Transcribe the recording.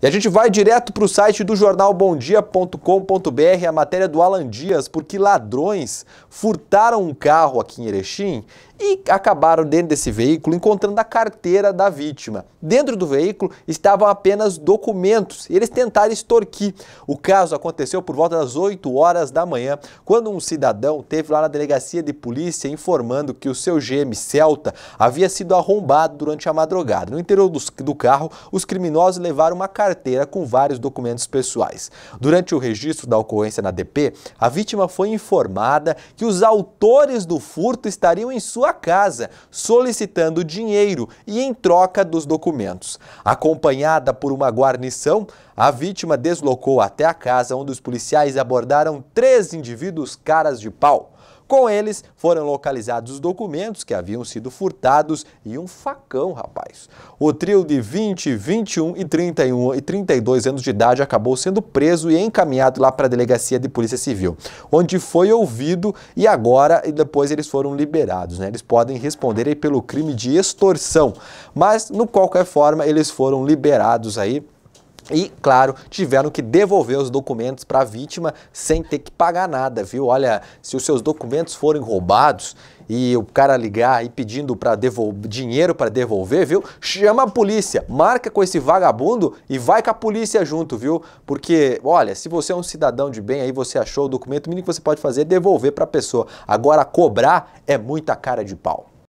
E a gente vai direto para o site do jornalbomdia.com.br, a matéria do Alan Dias, porque ladrões furtaram um carro aqui em Erechim e acabaram dentro desse veículo encontrando a carteira da vítima. Dentro do veículo estavam apenas documentos e eles tentaram extorquir. O caso aconteceu por volta das 8 horas da manhã, quando um cidadão teve lá na delegacia de polícia informando que o seu GM Celta havia sido arrombado durante a madrugada. No interior do carro, os criminosos levaram uma carteira carteira com vários documentos pessoais. Durante o registro da ocorrência na DP, a vítima foi informada que os autores do furto estariam em sua casa, solicitando dinheiro e em troca dos documentos. Acompanhada por uma guarnição, a vítima deslocou até a casa onde os policiais abordaram três indivíduos caras de pau. Com eles foram localizados os documentos que haviam sido furtados e um facão, rapaz. O trio de 20, 21 e 31 e 32 anos de idade acabou sendo preso e encaminhado lá para a delegacia de polícia civil, onde foi ouvido e agora e depois eles foram liberados, né? Eles podem responder aí pelo crime de extorsão, mas no qualquer forma eles foram liberados aí e, claro, tiveram que devolver os documentos para a vítima sem ter que pagar nada, viu? Olha, se os seus documentos forem roubados e o cara ligar e pedindo para dinheiro para devolver, viu? Chama a polícia, marca com esse vagabundo e vai com a polícia junto, viu? Porque, olha, se você é um cidadão de bem, aí você achou o documento, o mínimo que você pode fazer é devolver para a pessoa. Agora, cobrar é muita cara de pau.